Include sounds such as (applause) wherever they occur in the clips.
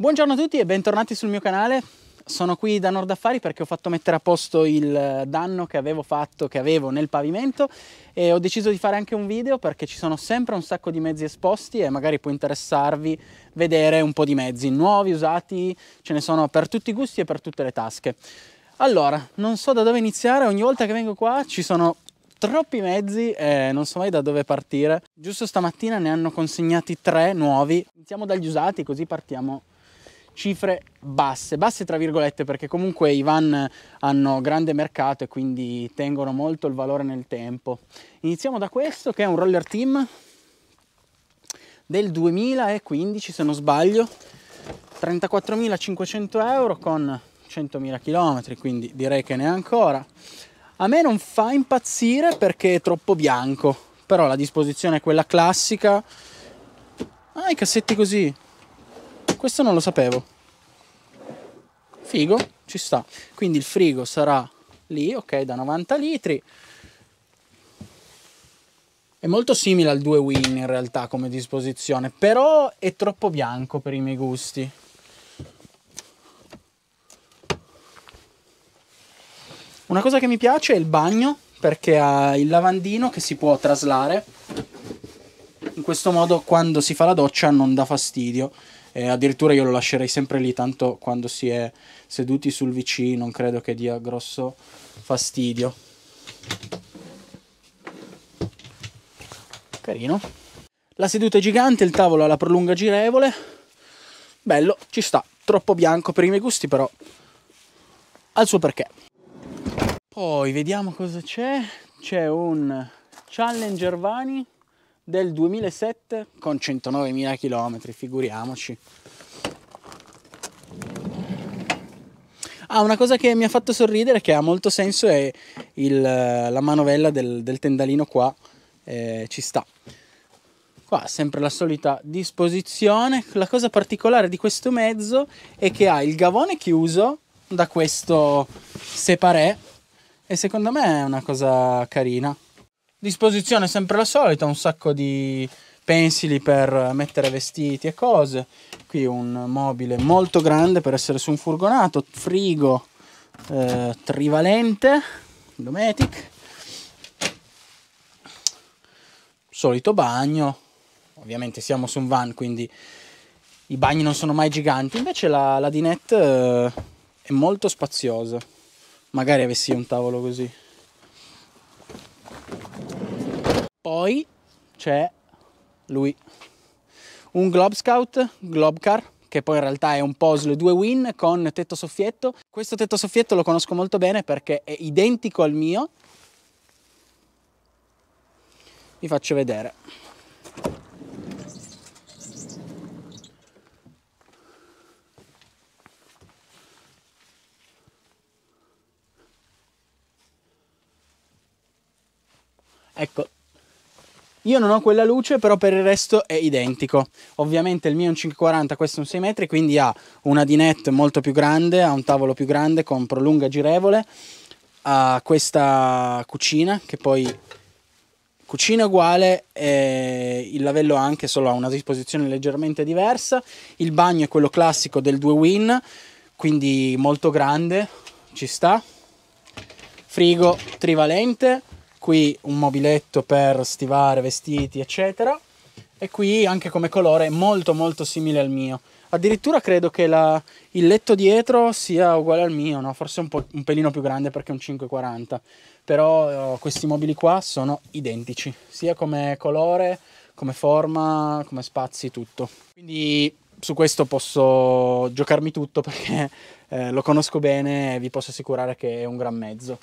Buongiorno a tutti e bentornati sul mio canale. Sono qui da Nord Affari perché ho fatto mettere a posto il eh, danno che avevo fatto, che avevo nel pavimento e ho deciso di fare anche un video perché ci sono sempre un sacco di mezzi esposti e magari può interessarvi vedere un po' di mezzi nuovi, usati, ce ne sono per tutti i gusti e per tutte le tasche. Allora, non so da dove iniziare, ogni volta che vengo qua ci sono troppi mezzi e non so mai da dove partire. Giusto stamattina ne hanno consegnati tre nuovi. Iniziamo dagli usati così partiamo cifre basse, basse tra virgolette perché comunque i van hanno grande mercato e quindi tengono molto il valore nel tempo. Iniziamo da questo che è un roller team del 2015 se non sbaglio, 34.500 euro con 100.000 km, quindi direi che ne è ancora. A me non fa impazzire perché è troppo bianco, però la disposizione è quella classica. Ah, i cassetti così, questo non lo sapevo. Figo, ci sta. Quindi il frigo sarà lì, ok, da 90 litri. È molto simile al 2 Win in realtà come disposizione, però è troppo bianco per i miei gusti. Una cosa che mi piace è il bagno, perché ha il lavandino che si può traslare. In questo modo quando si fa la doccia non dà fastidio eh, addirittura io lo lascerei sempre lì, tanto quando si è seduti sul VC non credo che dia grosso fastidio. Carino. La seduta è gigante, il tavolo ha la prolunga girevole. Bello, ci sta. Troppo bianco per i miei gusti, però al suo perché. Poi vediamo cosa c'è. C'è un Challenger Vani del 2007 con 109.000 km, figuriamoci. Ah, una cosa che mi ha fatto sorridere, che ha molto senso, è il, la manovella del, del tendalino qua, eh, ci sta. Qua sempre la solita disposizione, la cosa particolare di questo mezzo è che ha il gavone chiuso da questo separé e secondo me è una cosa carina. Disposizione sempre la solita, un sacco di pensili per mettere vestiti e cose. Qui un mobile molto grande per essere su un furgonato, frigo eh, trivalente, Dometic. Solito bagno, ovviamente siamo su un van quindi i bagni non sono mai giganti, invece la, la dinette eh, è molto spaziosa. Magari avessi un tavolo così. Poi c'è lui, un Glob Scout Globcar che poi in realtà è un Posle 2 Win con tetto soffietto. Questo tetto soffietto lo conosco molto bene perché è identico al mio. Vi faccio vedere. Ecco, io non ho quella luce, però per il resto è identico. Ovviamente il mio è un 540, questo è un 6 metri, quindi ha una dinette molto più grande, ha un tavolo più grande con prolunga girevole, ha questa cucina che poi cucina uguale, il lavello anche, solo ha una disposizione leggermente diversa. Il bagno è quello classico del 2 Win, quindi molto grande, ci sta. Frigo trivalente qui un mobiletto per stivare vestiti eccetera e qui anche come colore è molto molto simile al mio addirittura credo che la, il letto dietro sia uguale al mio no? forse un, po', un pelino più grande perché è un 540 però oh, questi mobili qua sono identici sia come colore come forma come spazi tutto quindi su questo posso giocarmi tutto perché eh, lo conosco bene e vi posso assicurare che è un gran mezzo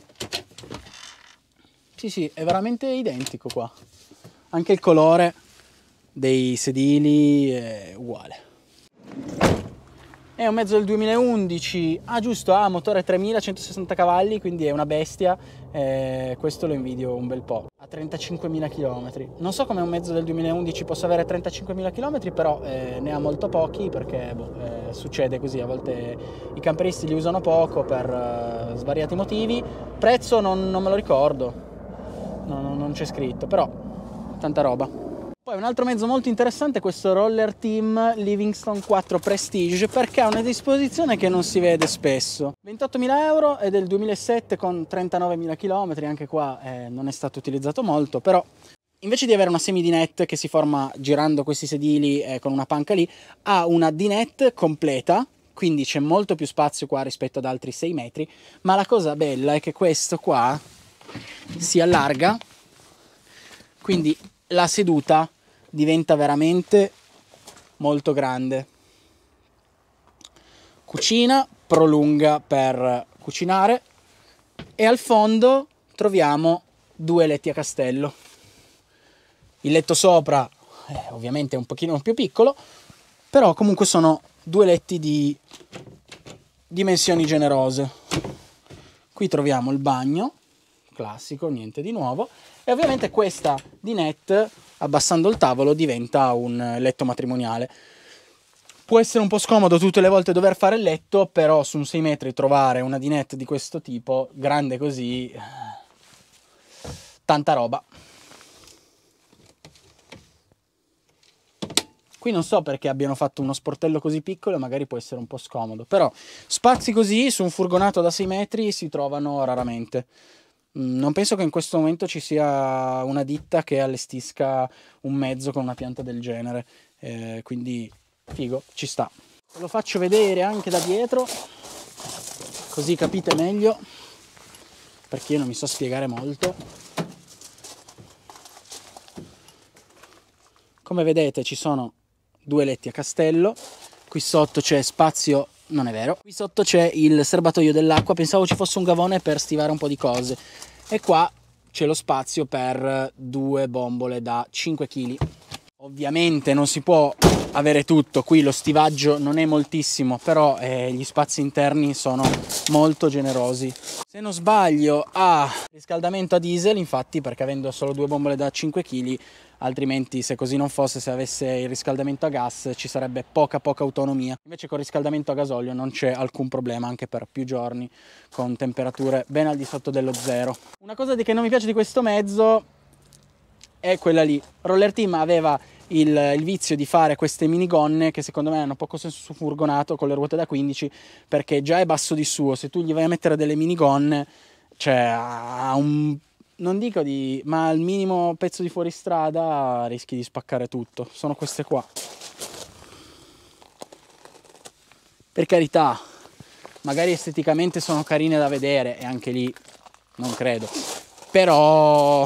sì, sì, è veramente identico qua. Anche il colore dei sedili è uguale. È un mezzo del 2011, ah giusto, ha ah, motore 3160 cavalli, quindi è una bestia, eh, questo lo invidio un bel po'. Ha 35.000 km, non so come un mezzo del 2011 possa avere 35.000 km, però eh, ne ha molto pochi perché boh, eh, succede così, a volte i camperisti li usano poco per eh, svariati motivi. Prezzo non, non me lo ricordo, no, no, non c'è scritto, però tanta roba. Poi un altro mezzo molto interessante è questo Roller Team Livingstone 4 Prestige perché ha una disposizione che non si vede spesso. 28.000 euro è del 2007 con 39.000 km, anche qua eh, non è stato utilizzato molto, però invece di avere una semi dinette che si forma girando questi sedili eh, con una panca lì, ha una dinette completa, quindi c'è molto più spazio qua rispetto ad altri 6 metri, ma la cosa bella è che questo qua si allarga, quindi la seduta diventa veramente molto grande. Cucina, prolunga per cucinare e al fondo troviamo due letti a castello. Il letto sopra eh, ovviamente è un pochino più piccolo, però comunque sono due letti di dimensioni generose. Qui troviamo il bagno classico, niente di nuovo. E ovviamente questa dinette, abbassando il tavolo, diventa un eh, letto matrimoniale. Può essere un po' scomodo tutte le volte dover fare il letto, però su un 6 metri trovare una dinette di questo tipo, grande così, eh, tanta roba. Qui non so perché abbiano fatto uno sportello così piccolo, magari può essere un po' scomodo, però spazi così su un furgonato da 6 metri si trovano raramente. Mm, non penso che in questo momento ci sia una ditta che allestisca un mezzo con una pianta del genere, eh, quindi figo, ci sta. Lo faccio vedere anche da dietro, così capite meglio, perché io non mi so spiegare molto. Come vedete ci sono due letti a castello, qui sotto c'è spazio non è vero. Qui sotto c'è il serbatoio dell'acqua, pensavo ci fosse un gavone per stivare un po' di cose. E qua c'è lo spazio per due bombole da 5 kg. Ovviamente non si può avere tutto, qui lo stivaggio non è moltissimo, però eh, gli spazi interni sono molto generosi. Se non sbaglio ha ah, riscaldamento a diesel, infatti perché avendo solo due bombole da 5 kg, altrimenti se così non fosse, se avesse il riscaldamento a gas ci sarebbe poca poca autonomia. Invece con riscaldamento a gasolio non c'è alcun problema, anche per più giorni, con temperature ben al di sotto dello zero. Una cosa che non mi piace di questo mezzo è quella lì. Roller Team aveva il, il vizio di fare queste minigonne che secondo me hanno poco senso su furgonato con le ruote da 15 perché già è basso di suo, se tu gli vai a mettere delle minigonne cioè a un non dico di ma al minimo pezzo di fuoristrada rischi di spaccare tutto sono queste qua per carità magari esteticamente sono carine da vedere e anche lì non credo però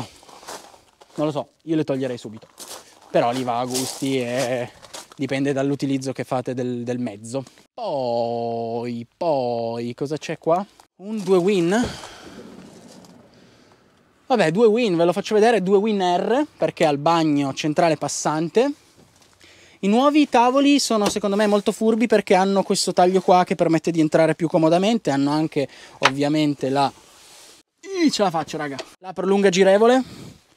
non lo so io le toglierei subito però lì va a gusti e dipende dall'utilizzo che fate del, del mezzo. Poi, poi, cosa c'è qua? Un 2 win. Vabbè, 2 win, ve lo faccio vedere, 2 win R, perché al bagno centrale passante. I nuovi tavoli sono secondo me molto furbi perché hanno questo taglio qua che permette di entrare più comodamente, hanno anche ovviamente la... ce la faccio raga! La prolunga girevole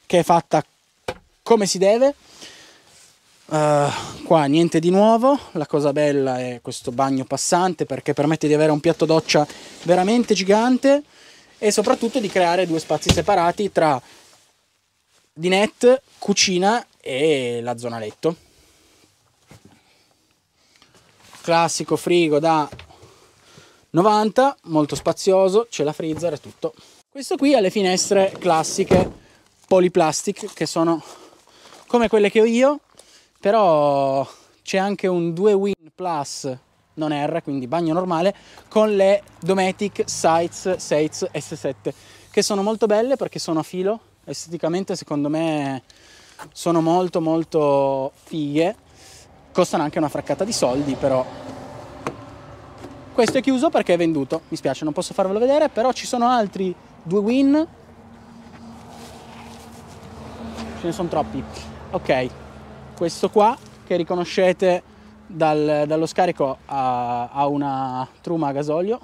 che è fatta come si deve eh, qua niente di nuovo, la cosa bella è questo bagno passante perché permette di avere un piatto doccia veramente gigante e soprattutto di creare due spazi separati tra dinette, cucina e la zona letto. Classico frigo da 90, molto spazioso, c'è la freezer e tutto. Questo qui ha le finestre classiche poliplastic che sono come quelle che ho io però c'è anche un 2 Win Plus non R, quindi bagno normale, con le Dometic Sights 6 S7, che sono molto belle perché sono a filo, esteticamente secondo me sono molto molto fighe, costano anche una fraccata di soldi però. Questo è chiuso perché è venduto, mi spiace non posso farvelo vedere, però ci sono altri due win, ce ne sono troppi, ok questo qua che riconoscete dal, dallo scarico a, a, una truma a gasolio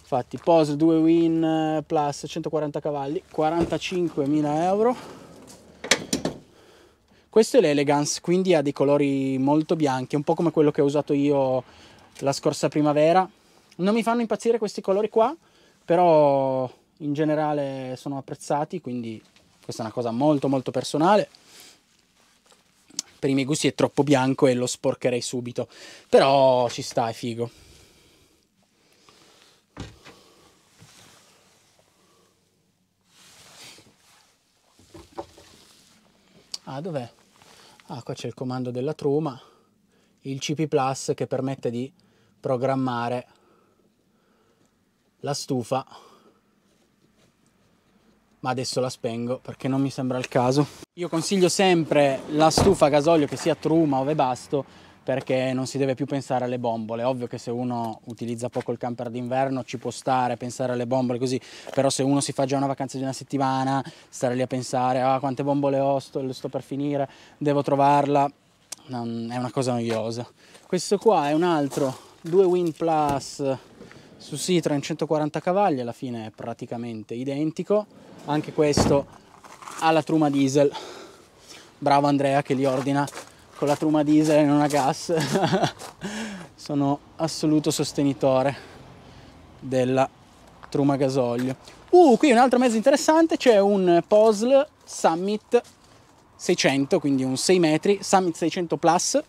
infatti pose 2 Win eh, Plus 140 cavalli 45.000 euro questo è l'Elegance quindi ha dei colori molto bianchi un po' come quello che ho usato io la scorsa primavera non mi fanno impazzire questi colori qua però in generale sono apprezzati quindi questa è una cosa molto molto personale per i miei gusti è troppo bianco e lo sporcherei subito. Però ci sta, è figo. Ah, dov'è? Ah, qua c'è il comando della truma, il CP Plus che permette di programmare la stufa ma adesso la spengo perché non mi sembra il caso. Io consiglio sempre la stufa a gasolio che sia Truma o Webasto perché non si deve più pensare alle bombole. Ovvio che se uno utilizza poco il camper d'inverno ci può stare, pensare alle bombole così, però se uno si fa già una vacanza di una settimana, stare lì a pensare ah quante bombole ho, sto, sto per finire, devo trovarla, non, è una cosa noiosa. Questo qua è un altro 2 Wind Plus su Citroen 140 cavalli, alla fine è praticamente identico anche questo alla truma diesel bravo Andrea che li ordina con la truma diesel e non a gas (laughs) sono assoluto sostenitore della truma gasolio uh qui un altro mezzo interessante c'è un POSL Summit 600 quindi un 6 metri Summit 600 Plus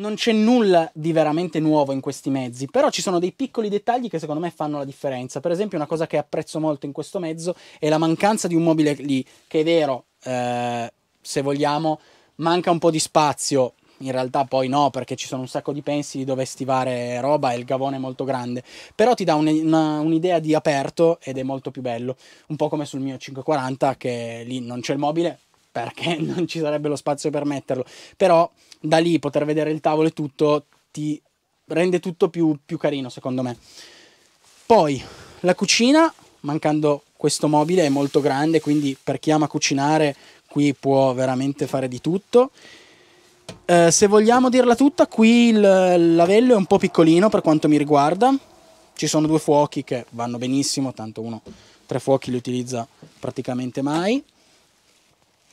Non c'è nulla di veramente nuovo in questi mezzi, però ci sono dei piccoli dettagli che secondo me fanno la differenza. Per esempio, una cosa che apprezzo molto in questo mezzo è la mancanza di un mobile lì, che è vero, eh, se vogliamo, manca un po' di spazio. In realtà poi no, perché ci sono un sacco di pensili dove stivare roba e il gavone è molto grande. Però ti dà un, una, un'idea di aperto ed è molto più bello. Un po' come sul mio 540, che lì non c'è il mobile, perché (laughs) non ci sarebbe lo spazio per metterlo, però da lì poter vedere il tavolo e tutto ti rende tutto più, più carino secondo me. Poi la cucina, mancando questo mobile è molto grande, quindi per chi ama cucinare qui può veramente fare di tutto. Eh, se vogliamo dirla tutta, qui il lavello è un po' piccolino per quanto mi riguarda. Ci sono due fuochi che vanno benissimo, tanto uno tre fuochi li utilizza praticamente mai.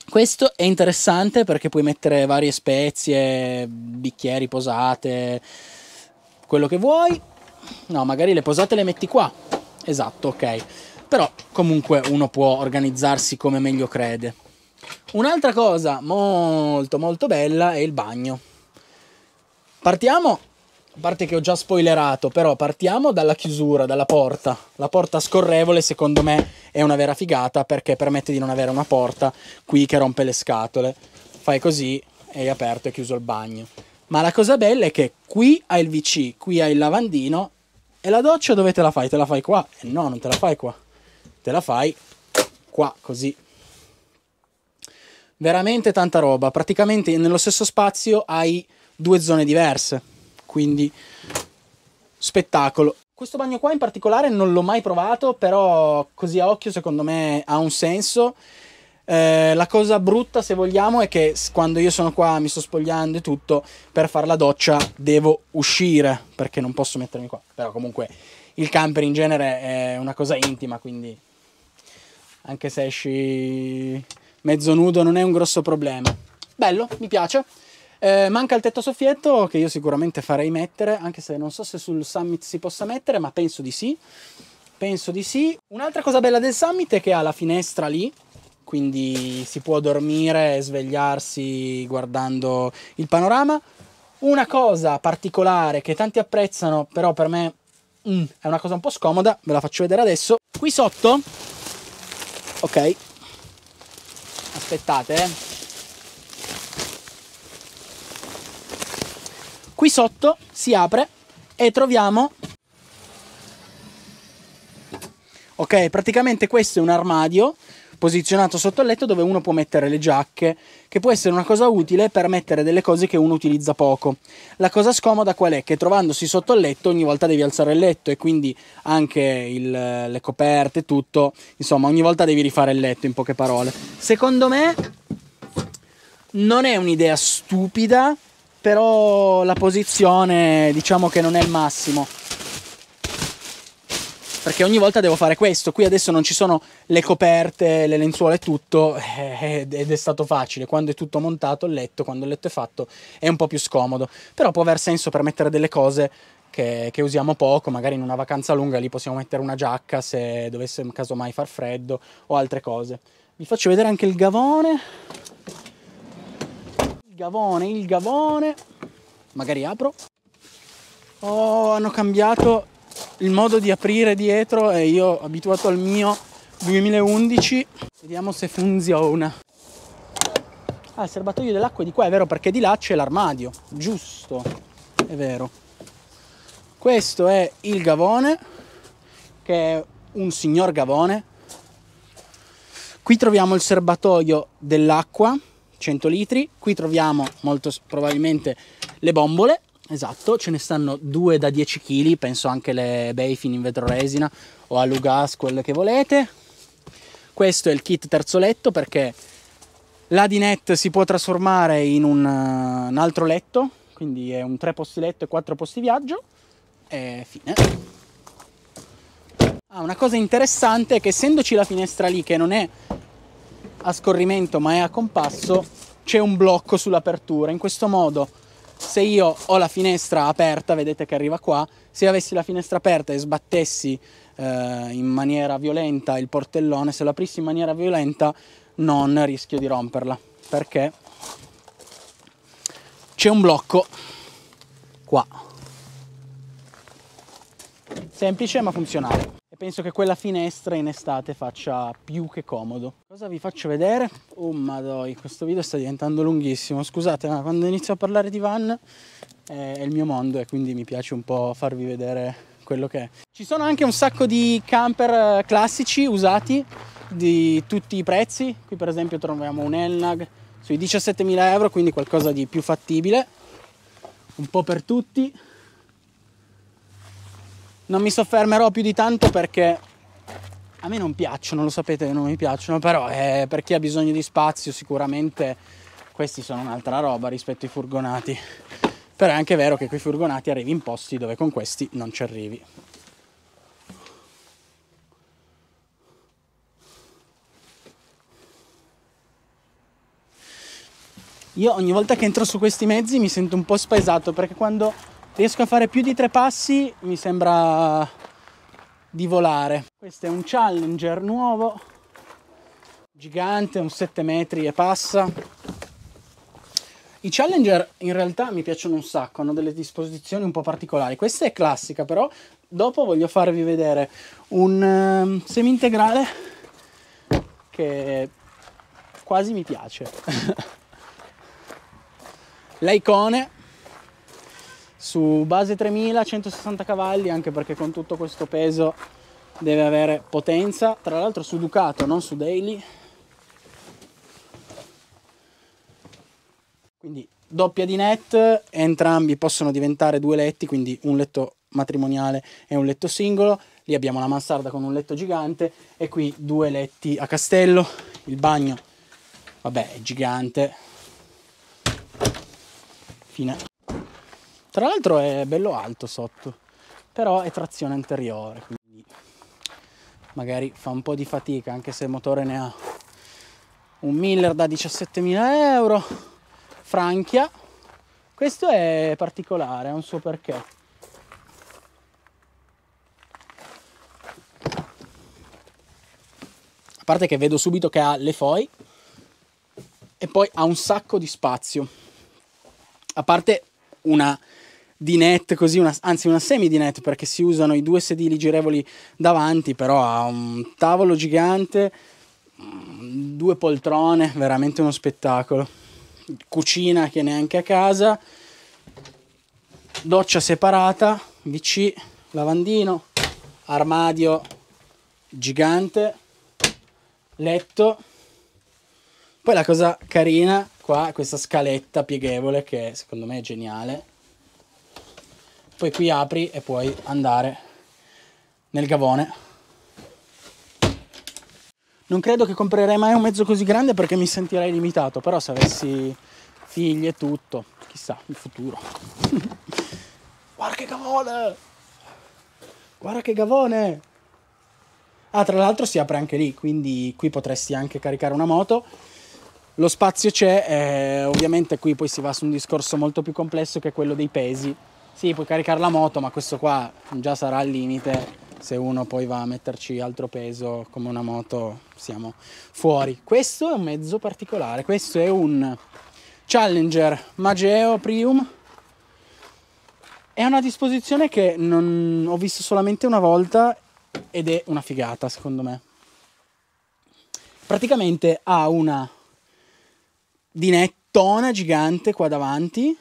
Questo è interessante perché puoi mettere varie spezie, bicchieri, posate, quello che vuoi. No, magari le posate le metti qua. Esatto, ok. Però comunque uno può organizzarsi come meglio crede. Un'altra cosa molto molto bella è il bagno. Partiamo a parte che ho già spoilerato, però partiamo dalla chiusura, dalla porta. La porta scorrevole secondo me è una vera figata perché permette di non avere una porta qui che rompe le scatole. Fai così e hai aperto e chiuso il bagno. Ma la cosa bella è che qui hai il WC, qui hai il lavandino e la doccia dove te la fai? Te la fai qua? Eh no, non te la fai qua. Te la fai qua, così. Veramente tanta roba. Praticamente nello stesso spazio hai due zone diverse quindi spettacolo. Questo bagno qua in particolare non l'ho mai provato, però così a occhio secondo me ha un senso. Eh, la cosa brutta, se vogliamo, è che quando io sono qua, mi sto spogliando e tutto, per fare la doccia devo uscire, perché non posso mettermi qua. Però comunque il camper in genere è una cosa intima, quindi anche se esci mezzo nudo non è un grosso problema. Bello, mi piace. Eh, manca il tetto soffietto che io sicuramente farei mettere, anche se non so se sul summit si possa mettere, ma penso di sì. Penso di sì. Un'altra cosa bella del summit è che ha la finestra lì, quindi si può dormire e svegliarsi guardando il panorama. Una cosa particolare che tanti apprezzano, però per me mm, è una cosa un po' scomoda, ve la faccio vedere adesso. Qui sotto, ok, aspettate, eh Qui sotto si apre e troviamo... Ok, praticamente questo è un armadio posizionato sotto il letto dove uno può mettere le giacche, che può essere una cosa utile per mettere delle cose che uno utilizza poco. La cosa scomoda qual è? Che trovandosi sotto il letto ogni volta devi alzare il letto e quindi anche il, le coperte, tutto, insomma ogni volta devi rifare il letto in poche parole. Secondo me non è un'idea stupida, però la posizione diciamo che non è il massimo perché ogni volta devo fare questo qui adesso non ci sono le coperte le lenzuola e tutto eh, ed è stato facile quando è tutto montato il letto quando il letto è fatto è un po' più scomodo però può aver senso per mettere delle cose che, che usiamo poco magari in una vacanza lunga lì possiamo mettere una giacca se dovesse casomai far freddo o altre cose vi faccio vedere anche il gavone Gavone, il Gavone. Magari apro. Oh, hanno cambiato il modo di aprire dietro e io abituato al mio 2011. Vediamo se funziona. Ah, il serbatoio dell'acqua è di qua, è vero, perché di là c'è l'armadio. Giusto, è vero. Questo è il Gavone, che è un signor Gavone. Qui troviamo il serbatoio dell'acqua 100 litri. Qui troviamo molto probabilmente le bombole, esatto, ce ne stanno due da 10 kg, penso anche le Bayfin in vetro resina o alugas, quelle che volete. Questo è il kit terzo letto perché la l'adinet si può trasformare in un, uh, un altro letto, quindi è un tre posti letto e quattro posti viaggio e fine. Ah, una cosa interessante è che essendoci la finestra lì che non è a scorrimento ma è a compasso, c'è un blocco sull'apertura. In questo modo, se io ho la finestra aperta, vedete che arriva qua, se avessi la finestra aperta e sbattessi eh, in maniera violenta il portellone, se lo aprissi in maniera violenta non rischio di romperla, perché c'è un blocco qua. Semplice ma funzionale penso che quella finestra in estate faccia più che comodo. Cosa vi faccio vedere? Oh madoi, questo video sta diventando lunghissimo, scusate ma quando inizio a parlare di van eh, è il mio mondo e quindi mi piace un po' farvi vedere quello che è. Ci sono anche un sacco di camper eh, classici usati di tutti i prezzi, qui per esempio troviamo un Elnag sui 17.000 euro quindi qualcosa di più fattibile, un po' per tutti non mi soffermerò più di tanto perché a me non piacciono, lo sapete, non mi piacciono, però eh, per chi ha bisogno di spazio sicuramente questi sono un'altra roba rispetto ai furgonati. Però è anche vero che con i furgonati arrivi in posti dove con questi non ci arrivi. Io ogni volta che entro su questi mezzi mi sento un po' spaesato perché quando riesco a fare più di tre passi mi sembra di volare questo è un challenger nuovo gigante un 7 metri e passa i challenger in realtà mi piacciono un sacco hanno delle disposizioni un po' particolari questa è classica però dopo voglio farvi vedere un ehm, semi integrale che quasi mi piace l'icone (laughs) su base 3000 160 cavalli anche perché con tutto questo peso deve avere potenza tra l'altro su Ducato non su Daily quindi doppia di net entrambi possono diventare due letti quindi un letto matrimoniale e un letto singolo lì abbiamo la mansarda con un letto gigante e qui due letti a castello il bagno vabbè è gigante fine tra l'altro è bello alto sotto, però è trazione anteriore, quindi magari fa un po' di fatica, anche se il motore ne ha un Miller da 17.000 euro, franchia. Questo è particolare, ha un suo perché. A parte che vedo subito che ha le foi e poi ha un sacco di spazio. A parte una di net così, una, anzi una semi di net perché si usano i due sedili girevoli davanti, però ha un tavolo gigante, mm, due poltrone, veramente uno spettacolo. Cucina che neanche a casa, doccia separata, WC, lavandino, armadio gigante, letto. Poi la cosa carina qua, questa scaletta pieghevole che secondo me è geniale poi qui apri e puoi andare nel gavone non credo che comprerei mai un mezzo così grande perché mi sentirei limitato però se avessi figli e tutto chissà il futuro (laughs) guarda che gavone guarda che gavone ah tra l'altro si apre anche lì quindi qui potresti anche caricare una moto lo spazio c'è, eh, ovviamente qui poi si va su un discorso molto più complesso che quello dei pesi sì, puoi caricare la moto, ma questo qua già sarà al limite. Se uno poi va a metterci altro peso come una moto, siamo fuori. Questo è un mezzo particolare. Questo è un Challenger Mageo Prium. È una disposizione che non ho visto solamente una volta ed è una figata, secondo me. Praticamente ha una dinettona gigante qua davanti.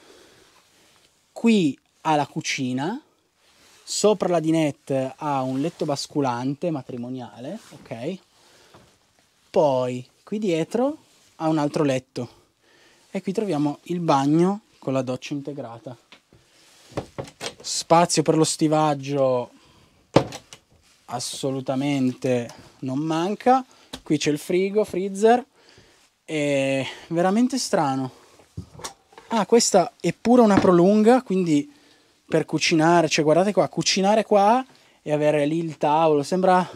Qui ha la cucina, sopra la dinette ha un letto basculante matrimoniale, ok? Poi qui dietro ha un altro letto e qui troviamo il bagno con la doccia integrata. Spazio per lo stivaggio assolutamente non manca. Qui c'è il frigo, freezer. È veramente strano. Ah, questa è pure una prolunga, quindi per cucinare, cioè guardate qua, cucinare qua e avere lì il tavolo, sembra,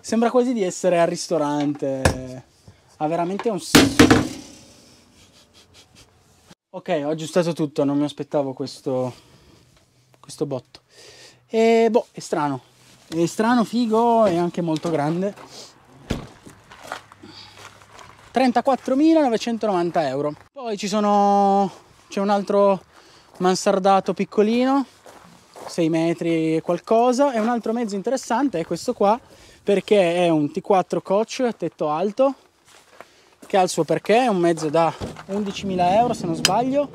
sembra quasi di essere al ristorante, ha veramente un senso. Ok, ho aggiustato tutto, non mi aspettavo questo, questo botto. E boh, è strano, è strano, figo e anche molto grande. 34.990 euro. Poi ci sono, c'è un altro mansardato piccolino, 6 metri e qualcosa. E un altro mezzo interessante è questo qua, perché è un T4 Coach a tetto alto, che ha il suo perché, è un mezzo da 11.000 euro se non sbaglio,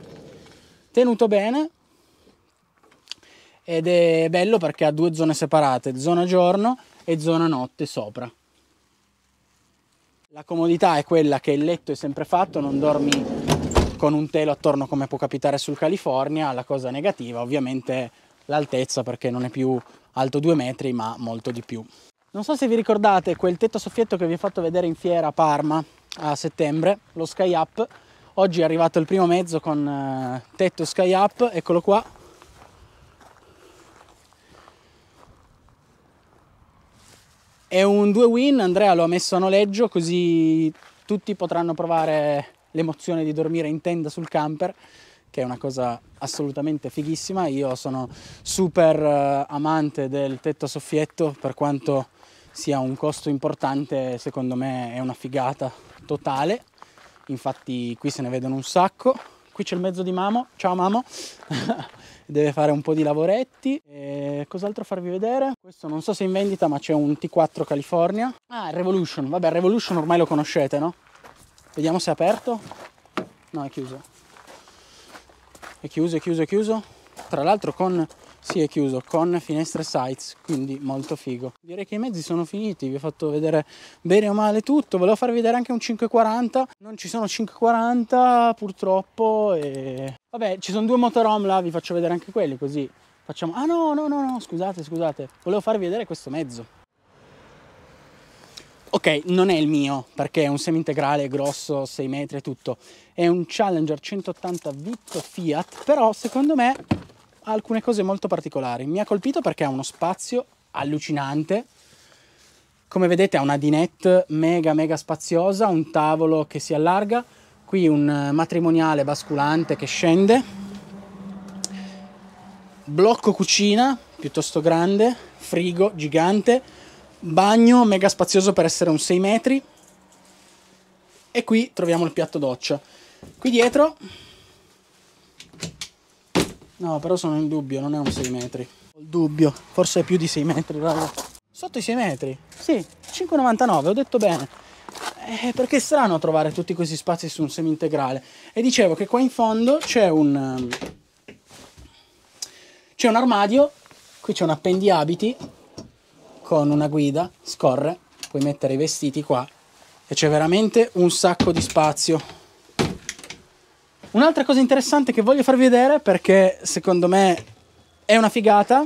tenuto bene ed è bello perché ha due zone separate, zona giorno e zona notte sopra. La comodità è quella che il letto è sempre fatto, non dormi con un telo attorno come può capitare sul California, la cosa negativa ovviamente l'altezza perché non è più alto due metri ma molto di più. Non so se vi ricordate quel tetto soffietto che vi ho fatto vedere in fiera a Parma a settembre, lo Sky Up, oggi è arrivato il primo mezzo con eh, tetto Sky Up, eccolo qua, È un 2 win, Andrea lo ha messo a noleggio così tutti potranno provare l'emozione di dormire in tenda sul camper, che è una cosa assolutamente fighissima. Io sono super eh, amante del tetto a soffietto, per quanto sia un costo importante, secondo me è una figata totale. Infatti qui se ne vedono un sacco. Qui c'è il mezzo di Mamo, ciao Mamo, (laughs) deve fare un po' di lavoretti. E cos'altro farvi vedere? Questo non so se è in vendita ma c'è un T4 California. Ah, Revolution, vabbè Revolution ormai lo conoscete no? Vediamo se è aperto. No, è chiuso. È chiuso, è chiuso, è chiuso. Tra l'altro con... Sì, è chiuso, con finestre sites, quindi molto figo. Direi che i mezzi sono finiti, vi ho fatto vedere bene o male tutto. Volevo farvi vedere anche un 540. Non ci sono 540 purtroppo e... Vabbè, ci sono due motorhome là, vi faccio vedere anche quelli così facciamo... Ah no, no, no, no, scusate, scusate. Volevo farvi vedere questo mezzo. Ok, non è il mio perché è un semi-integrale grosso, 6 metri e tutto. È un Challenger 180 Vitto Fiat, però secondo me ha alcune cose molto particolari. Mi ha colpito perché ha uno spazio allucinante. Come vedete ha una dinette mega mega spaziosa, un tavolo che si allarga, qui un matrimoniale basculante che scende, blocco cucina piuttosto grande, frigo gigante, Bagno mega spazioso per essere un 6 metri. E qui troviamo il piatto doccia. Qui dietro... No, però sono in dubbio, non è un 6 metri. Ho il dubbio, forse è più di 6 metri, raga. Sotto i 6 metri? Sì, 5,99, ho detto bene. Eh, perché è strano trovare tutti questi spazi su un semi-integrale. E dicevo che qua in fondo c'è un... Ehm, c'è un armadio, qui c'è un appendiabiti, con una guida, scorre, puoi mettere i vestiti qua e c'è veramente un sacco di spazio. Un'altra cosa interessante che voglio farvi vedere perché secondo me è una figata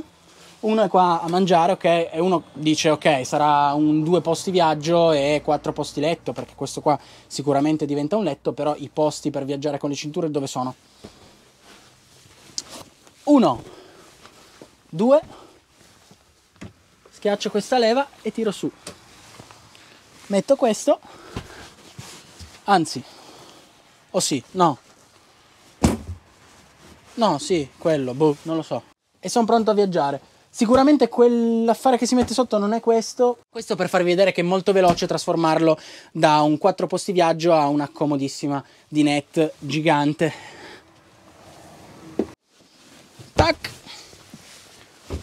uno è qua a mangiare, ok, e uno dice ok, sarà un due posti viaggio e quattro posti letto, perché questo qua sicuramente diventa un letto, però i posti per viaggiare con le cinture dove sono? Uno, due, schiaccio questa leva e tiro su metto questo anzi o oh sì no no sì quello boh non lo so e sono pronto a viaggiare Sicuramente quell'affare che si mette sotto non è questo. Questo per farvi vedere che è molto veloce trasformarlo da un 4 posti viaggio a una comodissima dinette gigante. Tac.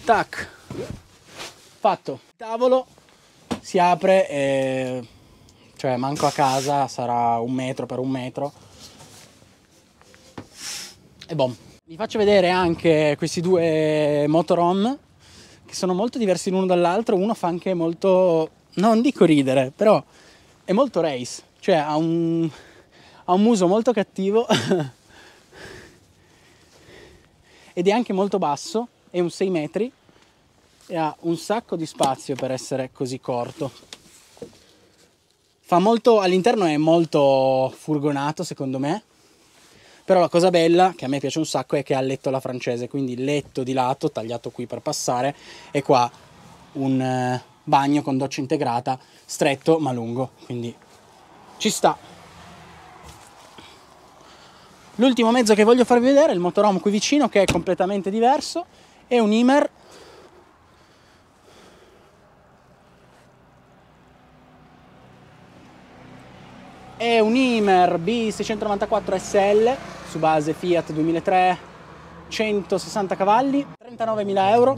Tac. Fatto. Il tavolo si apre e... Cioè, manco a casa, sarà un metro per un metro. E bom. Vi faccio vedere anche questi due motorom che sono molto diversi l'uno dall'altro. Uno fa anche molto... non dico ridere, però è molto race. Cioè, ha un, ha un muso molto cattivo (laughs) ed è anche molto basso, è un 6 metri e ha un sacco di spazio per essere così corto. Fa molto, all'interno è molto furgonato secondo me, però la cosa bella, che a me piace un sacco, è che ha letto alla francese, quindi letto di lato tagliato qui per passare e qua un eh, bagno con doccia integrata, stretto ma lungo, quindi ci sta. L'ultimo mezzo che voglio farvi vedere è il motorhome qui vicino che è completamente diverso, è un Imer è un Imer B694 SL su base Fiat 2003 160 cavalli 39.000 euro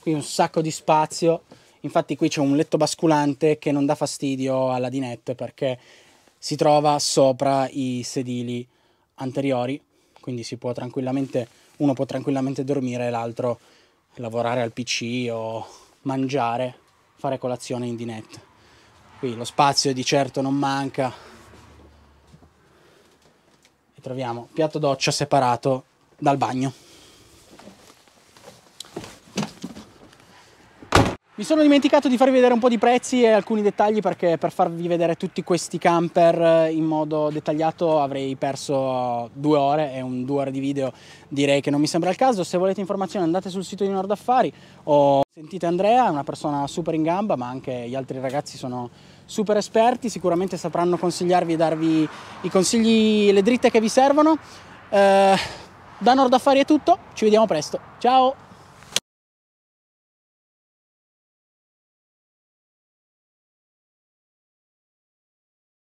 qui un sacco di spazio infatti qui c'è un letto basculante che non dà fastidio alla dinette perché si trova sopra i sedili anteriori quindi si può tranquillamente uno può tranquillamente dormire e l'altro lavorare al pc o mangiare, fare colazione in dinette. Qui lo spazio di certo non manca. E troviamo piatto doccia separato dal bagno. Mi sono dimenticato di farvi vedere un po' di prezzi e alcuni dettagli perché per farvi vedere tutti questi camper eh, in modo dettagliato avrei perso due ore e un due ore di video direi che non mi sembra il caso. Se volete informazioni andate sul sito di Nord Affari o Sentite Andrea è una persona super in gamba ma anche gli altri ragazzi sono super esperti, sicuramente sapranno consigliarvi e darvi i consigli, le dritte che vi servono. Eh, da Nord Affari è tutto, ci vediamo presto, ciao!